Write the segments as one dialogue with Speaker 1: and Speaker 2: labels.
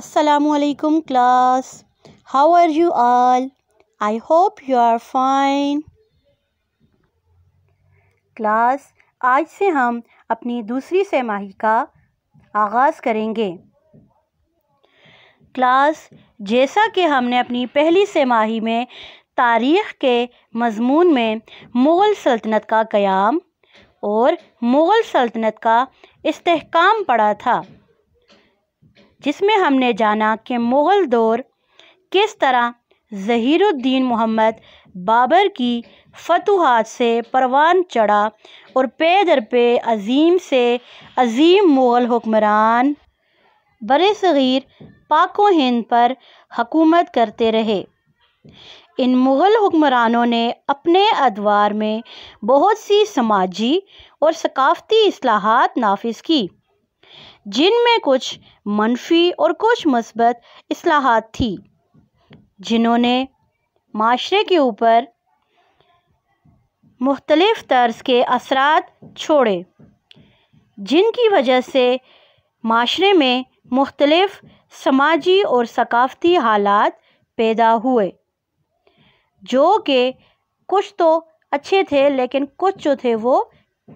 Speaker 1: Assalamualaikum class how are you all I hope you are fine class आज से हम अपनी दूसरी सहमाही का आगाज़ करेंगे क्लास जैसा कि हमने अपनी पहली सहमाही में तारीख़ के मजमून में मुग़ल सल्तनत का क़याम और मुग़ल सल्तनत का इस्तेकाम पढ़ा था जिसमें हमने जाना कि मुग़ल दौर किस तरह ज़हीरुद्दीन मोहम्मद बाबर की फतुहात से परवान चढ़ा और पे दर पे अजीम से अजीम मुग़ल हुक्मरान बर सग़ीर पाको हिंद पर हकूमत करते रहे इन मुग़ल हुक्मरानों ने अपने अदवार में बहुत सी समाजी और सकाफ़ती असलाहत नाफिज की जिनमें कुछ मनफी और कुछ मस्बत असलाहत थी जिन्होंने माशरे के ऊपर मुख्तलफ़ तर्ज के असरात छोड़े जिनकी वजह से माशरे में मुख्तलफ समाजी और सकाफ़ती हालात पैदा हुए जो कि कुछ तो अच्छे थे लेकिन कुछ जो थे वो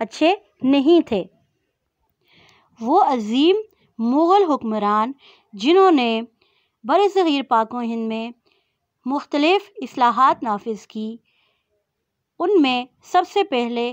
Speaker 1: अच्छे नहीं थे वो अजीम मुग़ल हुक्मरान जिन्होंने बर सग़ीर पाकों हिंद में मुख्तलफ़ असलाहत नाफ़िज़ की उनमें सबसे पहले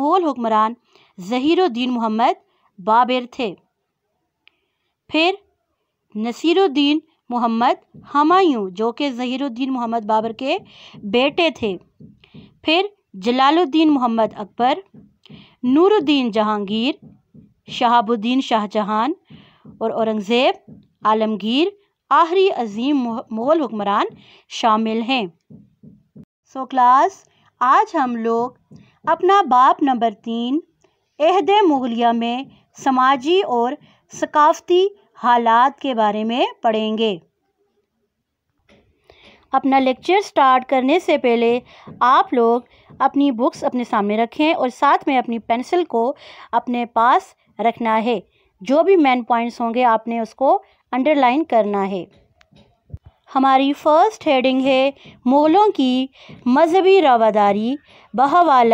Speaker 1: मुग़ल हुक्मरान ज़हीरुद्दीन मोहम्मद बाबर थे फिर नसीरुद्दीन मोहम्मद हमायूं जो कि ज़हीरुद्दीन मोहम्मद बाबर के बेटे थे फिर जलालुद्दीन मोहम्मद अकबर नूरुद्दीन जहांगीर शहाबुद्दीन शाहजहान और औरंगज़ेब आलमगीर आखिरी अजीम मुग़ल हुक्मरान शामिल हैं सो so क्लास आज हम लोग अपना बाप नंबर तीन अहद मुगलिया में समाजी और सकाफती हालात के बारे में पढ़ेंगे अपना लेक्चर स्टार्ट करने से पहले आप लोग अपनी बुक्स अपने सामने रखें और साथ में अपनी पेंसिल को अपने पास रखना है जो भी मेन पॉइंट्स होंगे आपने उसको अंडरलाइन करना है हमारी फ़र्स्ट हेडिंग है मुग़लों की मजहबी रवादारी बहवाल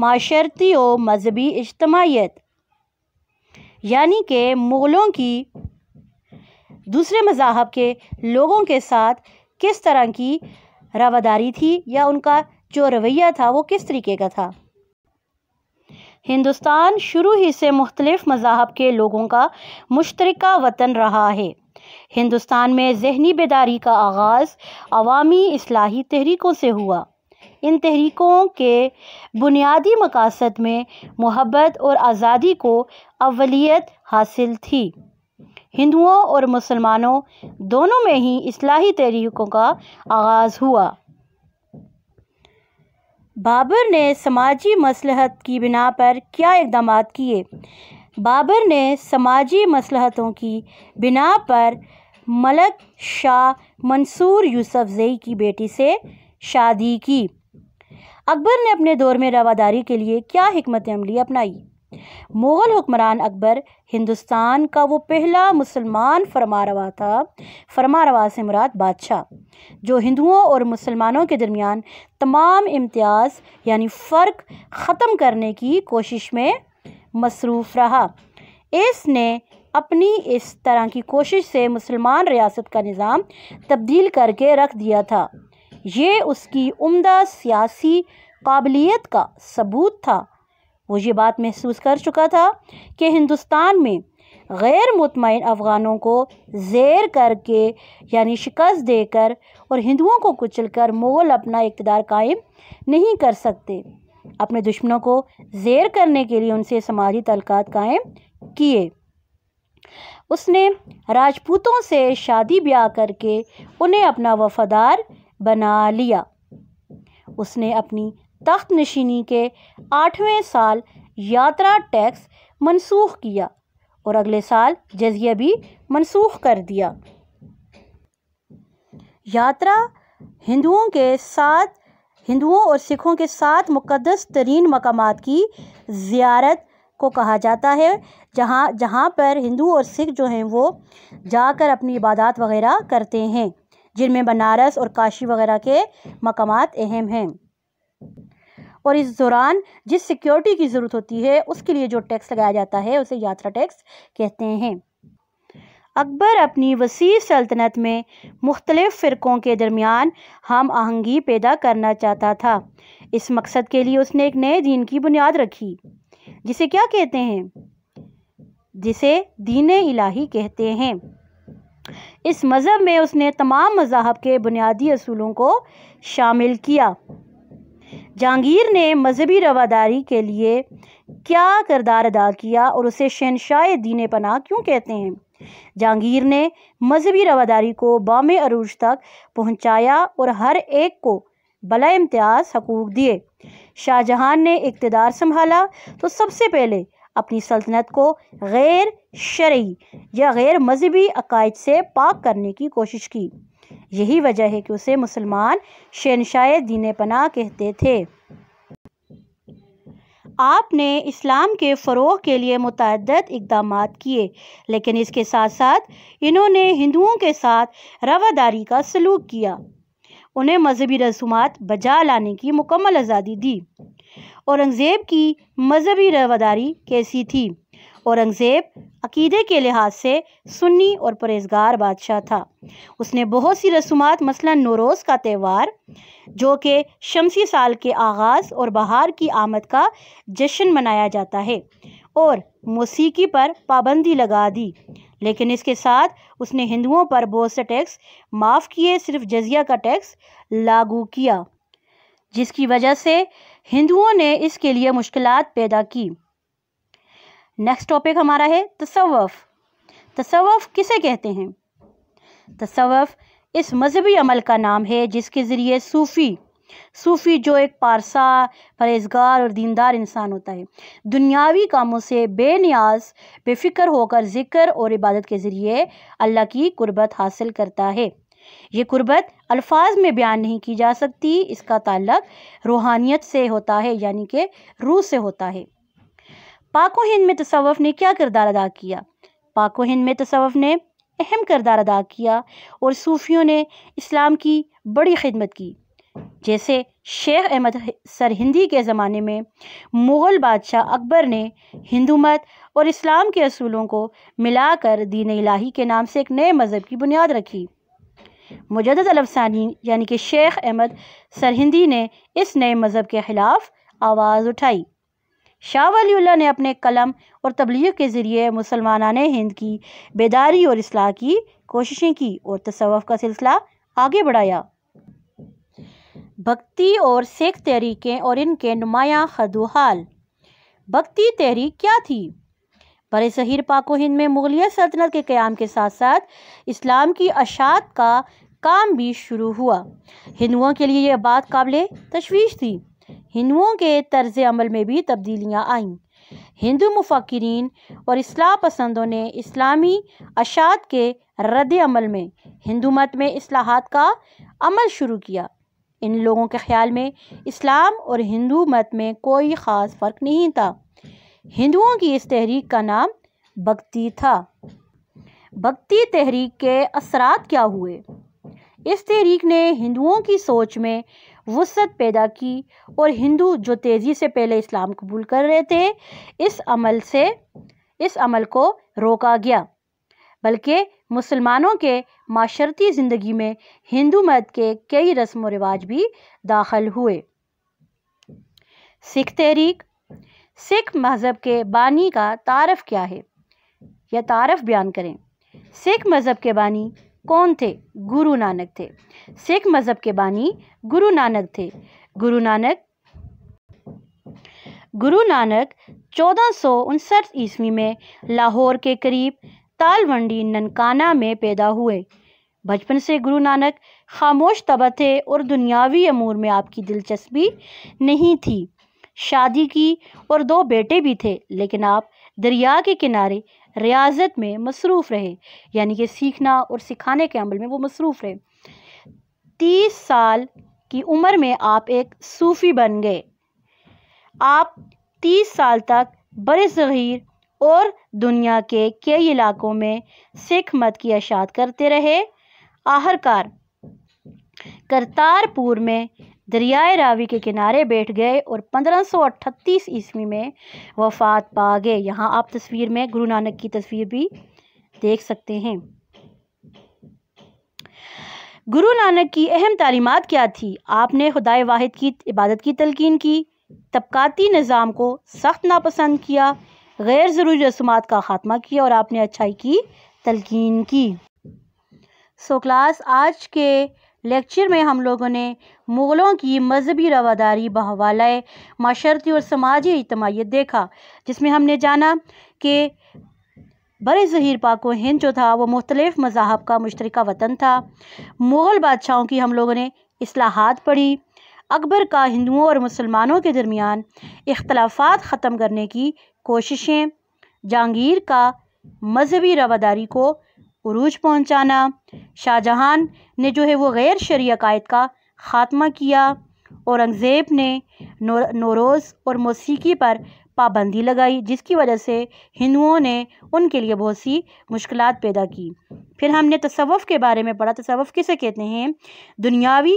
Speaker 1: माशरती व मजहबी इजतमाहीत यानी कि मुग़लों की दूसरे मजाहब के लोगों के साथ किस तरह की रवादारी थी या उनका जो रवैया था वो किस तरीके का था हिंदुस्तान शुरू ही से मुख्तलिफ मजाहब के लोगों का मुश्तरक वतन रहा है हिंदुस्तान में जहनी बेदारी का आगाज़ अवामी असलाही तहरीकों से हुआ इन तहरीकों के बुनियादी मकासद में मोहब्बत और आज़ादी को अवलियत हासिल थी हिंदुओं और मुसलमानों दोनों में ही असलाही तहरीकों का आगाज़ हुआ बाबर ने समाजी मसलहत की बिना पर क्या इकदाम किए बाबर ने समाजी मसलहतों की बिना पर मलक शाह मंसूर यूसफ जई की बेटी से शादी की अकबर ने अपने दौर में रवादारी के लिए क्या हमत अमली अपनाई मुग़ल हुक्मरान अकबर हिंदुस्तान का वो पहला मुसलमान फरमारवा था फरमारवा से मुराद बादशाह जो हिंदुओं और मुसलमानों के दरमियान तमाम इम्तियाज़ यानी फ़र्क ख़त्म करने की कोशिश में मसरूफ़ रहा इसने अपनी इस तरह की कोशिश से मुसलमान रियासत का निज़ाम तब्दील करके रख दिया था ये उसकी उम्दा सियासी काबिलियत का सबूत था वो ये बात महसूस कर चुका था कि हिंदुस्तान में गैर मुतमिन अफ़गानों को जेर करके यानी शिकस्त देकर और हिंदुओं को कुचल कर मुग़ल अपना इकतदार कायम नहीं कर सकते अपने दुश्मनों को जेर करने के लिए उनसे समाजी तलक़ात कायम किए उसने राजपूतों से शादी ब्याह करके उन्हें अपना वफादार बना लिया उसने अपनी तख्त नशीनी के आठवें साल यात्रा टैक्स मनसूख किया और अगले साल जजिया भी मनसूख कर दिया यात्रा हिंदुओं के साथ हिंदुओं और सिखों के साथ मुकदस तरीन मकाम की ज़्यारत को कहा जाता है जहाँ जहाँ पर हिंदू और सिख जो हैं वो जाकर अपनी इबादत वगैरह करते हैं जिनमें बनारस और काशी वगैरह के मकाम अहम हैं और इस दौरान जिस सिक्योरिटी की ज़रूरत होती है उसके लिए जो टैक्स लगाया जाता है उसे यात्रा टैक्स कहते हैं अकबर अपनी वसी सल्तनत में मुख्तलिफ़ फ़िरक़ों के दरमियान हम आहंगी पैदा करना चाहता था इस मकसद के लिए उसने एक नए दीन की बुनियाद रखी जिसे क्या कहते हैं जिसे दीन इलाही कहते हैं इस मज़हब में उसने तमाम मज़ाहब के बुनियादी असूलों को शामिल किया जहांगीर ने मजहबी रवादारी के लिए क्या करदार अदा किया और उसे शहनशाह दीन पनाह क्यों कहते हैं जहांगीर ने मजहबी रवादारी को बाम अरूज तक पहुँचाया और हर एक को भला इम्तियाज हकूक दिए शाहजहां ने इकतदार संभाला तो सबसे पहले अपनी सल्तनत को गैर शर्य या गैर मजहबी अकायद से पाक करने की कोशिश की यही वजह है कि उसे मुसलमान शहनशाह दीन पनाह कहते थे आपने इस्लाम के फ़रोग के लिए मतद इकदाम किए लेकिन इसके साथ साथ इन्होंने हिंदुओं के साथ रवादारी का सलूक किया उन्हें मजहबी रसूमात बजा लाने की मुकम्मल आज़ादी दी औरंगज़ेब की मजहबी रवादारी कैसी थी औरंगज़ेब अकीदे के लिहाज से सुन्नी और परहेजगार बादशाह था उसने बहुत सी रसूमात मसला नोरोज़ का त्यौहार जो कि शमसी साल के आगाज़ और बहार की आमद का जश्न मनाया जाता है और मौसीकी पर पाबंदी लगा दी लेकिन इसके साथ उसने हिंदुओं पर बहुत से टैक्स माफ़ किए सिर्फ जजिया का टैक्स लागू किया जिसकी वजह से हिंदुओं ने इसके लिए मुश्किल पैदा की नेक्स्ट टॉपिक हमारा है तसवफ़ तसवफ़ किसे कहते हैं तसवफ़ इस मजहबी अमल का नाम है जिसके ज़रिए सूफ़ी सूफ़ी जो एक पारसा परहेजगार और दीनदार इंसान होता है दुनियावी कामों से बेनियाज बेफिक्र होकर ज़िक्र और इबादत के ज़रिए अल्लाह की कुर्बत हासिल करता है ये कुर्बत अल्फाज में बयान नहीं की जा सकती इसका ताल्लक रूहानियत से होता है यानी कि रूह से होता है पाको हिंद में तसवफ़ ने क्या किरदार अदा किया पाको हिंद में तसवफ़ ने अहम किरदार अदा किया और सूफियों ने इस्लाम की बड़ी खिदमत की जैसे शेख अहमद सरहिंदी के ज़माने में मुग़ल बादशाह अकबर ने हिंदू मत और इस्लाम के असूलों को मिलाकर दीन इलाही के नाम से एक नए मज़हब की बुनियाद रखी मुजद अलफसानी यानी कि शेख अहमद सरहिंदी ने इस नए मज़हब के ख़िलाफ़ आवाज़ उठाई शाह वली ने अपने कलम और तबलीग के ज़रिए मुसलमाना ने हिंद की बेदारी और असलाह की कोशिशें की और तसवफ़ का सिलसिला आगे बढ़ाया भक्ति और सिख तहरीकें और इनके नुमाया खदोहाल भक्ति तहरीक क्या थी बर सहीर पाको हिंद में मुगलिया सल्तनत के क़्याम के साथ साथ इस्लाम की अशात का काम भी शुरू हुआ हिंदुओं के लिए यह बात काबिल तशवीश थी हिंदुओं के तर्ज अमल में भी तब्दीलियाँ आईं हिंदू मुफक्रीन और इस्लाम पसंदों ने इस्लामी अशात के रद्द अमल में हिंदू मत में असलाहत का अमल शुरू किया इन लोगों के ख्याल में इस्लाम और हिंदू मत में कोई ख़ास फ़र्क नहीं था हिंदुओं की इस तहरीक का नाम भक्ति था भक्ति तहरीक के असरात क्या हुए इस तहरीक ने हिंदुओं की सोच में वसत पैदा की और हिंदू जो तेज़ी से पहले इस्लाम कबूल कर रहे थे इस अमल से इस अमल को रोका गया बल्कि मुसलमानों के माशरती ज़िंदगी में हिंदू मत के कई रस्म व रिवाज भी दाखिल हुए सिख तहरीक सिख मज़हब के बानी का तारफ़ क्या है यह तारफ़ बयान करें सिख मज़हब के बानी कौन थे गुरु नानक थे सिख मज़हब के बानी गुरु नानक थे गुरु नानक गुरु नानक चौदह सौ उनसठ ईस्वी में लाहौर के करीब तालवंडी ननकाना में पैदा हुए बचपन से गुरु नानक खामोश तबा थे और दुनियावी अमूर में आपकी दिलचस्पी नहीं थी शादी की और दो बेटे भी थे लेकिन आप दरिया के किनारे रियाजत में मसरूफ़ रहे यानी कि सीखना और सिखाने के अमल में वो मसरूफ़ रहे तीस साल की उम्र में आप एक सूफ़ी बन गए आप तीस साल तक बड़े सग़ीर और दुनिया के कई इलाकों में सिख मत की अशात करते रहे आहरकार करतारपुर में दरियाए रावी के किनारे बैठ गए और 1538 ईस्वी में वफात पा गए यहाँ आप तस्वीर में गुरु नानक की तस्वीर भी देख सकते हैं गुरु नानक की अहम तालीमत क्या थी आपने खुदाए वाहिद की इबादत की तलकिन की तबकाती निज़ाम को सख्त नापसंद किया गैर ज़रूरी रसूमात का ख़ात्मा किया और आपने अच्छाई की तलकिन की सो क्लास आज के लेक्चर में हम लोगों ने मुग़लों की मजहबी रवादारी बहवालय माशरती और समाजी इजमाहीत देखा जिसमें हमने जाना कि बड़े ज़हीर पाको हिंद जो था वो मुख्तलिफ़ मज़ाहब का मुश्तरक वतन था मुग़ल बादशाहों की हम लोगों ने असलाहत पढ़ी अकबर का हिंदुओं और मुसलमानों के दरमियान इख्लाफा ख़त्म करने की कोशिशें जहांगीर का मजहबी रवादारी को उरूज पहुंचाना शाहजहां ने जो है वो गैर शरी अकायद का ख़ात्मा किया औरंगज़ेब ने नौरोज़ और मौसीकी पर पाबंदी लगाई जिसकी वजह से हिंदुओं ने उनके लिए बहुत सी मुश्किल पैदा की फिर हमने तसवफ़ के बारे में पढ़ा तसवफ़ किसे कहते हैं दुनियावी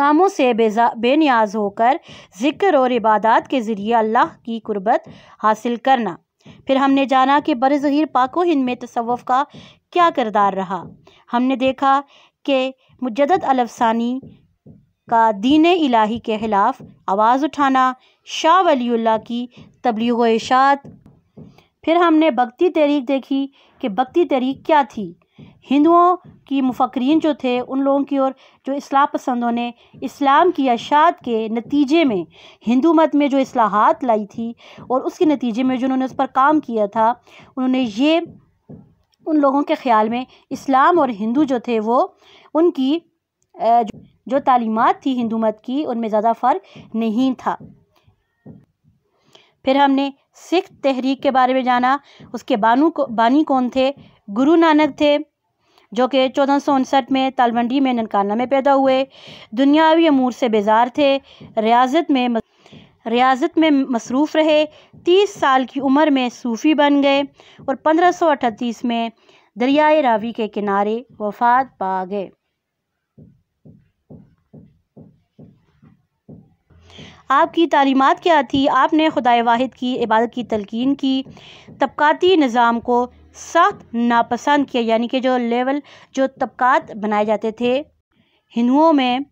Speaker 1: कामों से बेजा बेनियाज होकर ज़िक्र और इबादत के ज़रिए अल्लाह की कुर्बत हासिल करना फिर हमने जाना कि बर ज़हीर पाको हिंद में तसवफ़ का क्या किरदार रहा हमने देखा कि मुजद अलफसानी का दीन इलाही के ख़िलाफ़ आवाज़ उठाना शाह वली की तबलीग इशात फिर हमने भक्ति तहरीक देखी कि भक्ति तहरीक क्या थी हिंदुओं की मुफकरीन जो थे उन लोगों की ओर जो इसलाह पसंदों ने इस्लाम की अशात के नतीजे में हिंदू मत में जो असलाहत लाई थी और उसके नतीजे में जिन्होंने उस पर काम किया था उन्होंने ये उन लोगों के ख़्याल में इस्लाम और हिंदू जो थे वो उनकी जो तालीमत थी हिंदू मत की उनमें ज़्यादा फ़र्क नहीं था फिर हमने सिख तहरीक के बारे में जाना उसके बानू को बानी कौन थे गुरु नानक थे जो कि चौदह सौ उनसठ में तालमंडी में ननकाना में पैदा हुए दुनियावी अमूर से बेजार थे रियाजत में रियाजत में मसरूफ़ रहे तीस साल की उम्र में सूफ़ी बन गए और पंद्रह सौ अठतीस में दरियाए रावी के किनारे वफात पा गए आपकी तालीमत क्या थी आपने खुदाए वाहिद की इबादत की तलकिन की तबकाती निज़ाम को सख्त नापसंद किया यानी कि जो लेवल जो तबकात बनाए जाते थे हिंदुओं में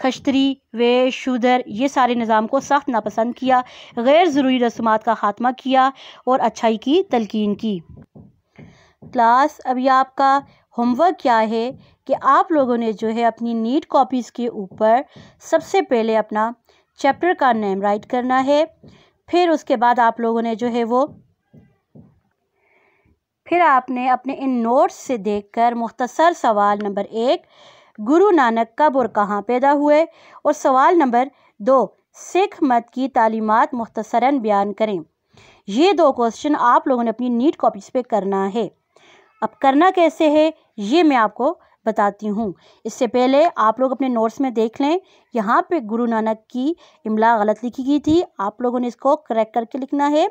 Speaker 1: खश्तरी वे शूदर ये सारे निज़ाम को सख्त नापसंद किया गैर ज़रूरी रसूमात का ख़ात्मा किया और अच्छाई की तलकिन की क्लास अभी आपका होमवर्क क्या है कि आप लोगों ने जो है अपनी नीट कॉपीज़ के ऊपर सबसे पहले अपना चैप्टर का नेम राइट करना है फिर उसके बाद आप लोगों ने जो है वो फिर आपने अपने इन नोट्स से देखकर मुख्तसर सवाल नंबर एक गुरु नानक कब और कहाँ पैदा हुए और सवाल नंबर दो सिख मत की तालीमत मुख्तसरा बयान करें ये दो क्वेश्चन आप लोगों ने अपनी नीट कॉपीज़ पे करना है अब करना कैसे है ये मैं आपको बताती हूँ इससे पहले आप लोग अपने नोट्स में देख लें यहाँ पे गुरु नानक की इमला गलत लिखी गई थी आप लोगों ने इसको करेक्ट करके लिखना है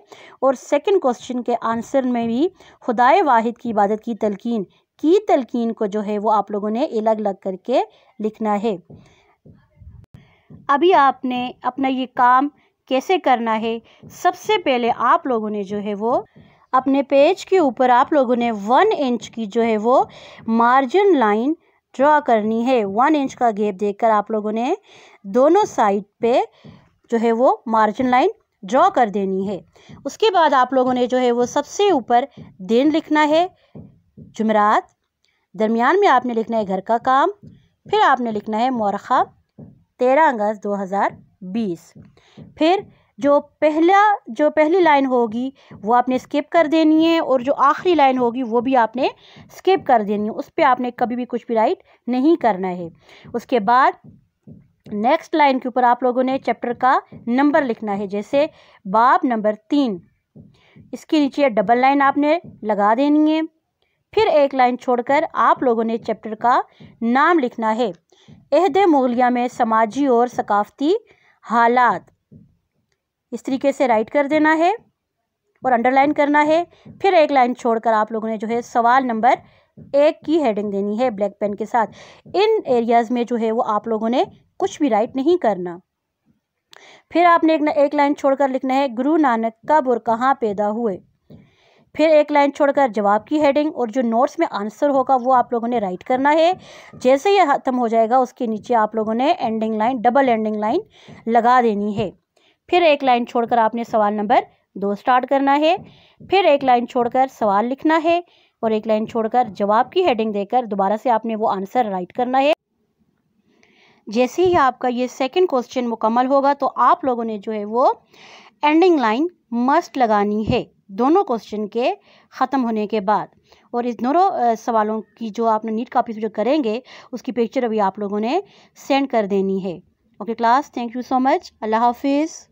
Speaker 1: और सेकंड क्वेश्चन के आंसर में भी खुदाए वाहिद की इबादत की तलकिन की तलकिन को जो है वो आप लोगों ने अलग अलग करके लिखना है अभी आपने अपना ये काम कैसे करना है सबसे पहले आप लोगों ने जो है वो अपने पेज के ऊपर आप लोगों ने वन इंच की जो है वो मार्जिन लाइन ड्रा करनी है वन इंच का गेप देखकर आप लोगों ने दोनों साइड पे जो है वो मार्जिन लाइन ड्रा कर देनी है उसके बाद आप लोगों ने जो है वो सबसे ऊपर दिन लिखना है जुमरात दरमियान में आपने लिखना है घर का काम फिर आपने लिखना है मौरखा तेरह अगस्त बीस फिर जो पहला जो पहली लाइन होगी वो आपने स्किप कर देनी है और जो आखिरी लाइन होगी वो भी आपने स्किप कर देनी है उस पर आपने कभी भी कुछ भी राइट नहीं करना है उसके बाद नेक्स्ट लाइन के ऊपर आप लोगों ने चैप्टर का नंबर लिखना है जैसे बाब नंबर तीन इसके नीचे डबल लाइन आपने लगा देनी है फिर एक लाइन छोड़कर आप लोगों ने चैप्टर का नाम लिखना है अहद मोगलिया में समाजी और सकाफती हालात इस तरीके से राइट कर देना है और अंडरलाइन करना है फिर एक लाइन छोड़कर आप लोगों ने जो है सवाल नंबर एक की हेडिंग देनी है ब्लैक पेन के साथ इन एरियाज़ में जो है वो आप लोगों ने कुछ भी राइट नहीं करना फिर आपने एक, एक लाइन छोड़कर लिखना है गुरु नानक कब और कहाँ पैदा हुए फिर एक लाइन छोड़कर जवाब की हेडिंग और जो नोट्स में आंसर होगा वो आप लोगों ने राइट करना है जैसे ही ख़त्म हो जाएगा उसके नीचे आप लोगों ने ending line double ending line लगा देनी है फिर एक लाइन छोड़कर आपने सवाल नंबर दो स्टार्ट करना है फिर एक लाइन छोड़कर सवाल लिखना है और एक लाइन छोड़कर जवाब की हेडिंग देकर दोबारा से आपने वो आंसर राइट करना है जैसे ही आपका ये सेकंड क्वेश्चन मुकम्मल होगा तो आप लोगों ने जो है वो एंडिंग लाइन मस्ट लगानी है दोनों क्वेश्चन के ख़त्म होने के बाद और इस दोनों सवालों की जो आपने नीट कापी जो करेंगे उसकी पिक्चर अभी आप लोगों ने सेंड कर देनी है okay class thank you so much अल्लाह हाफिज़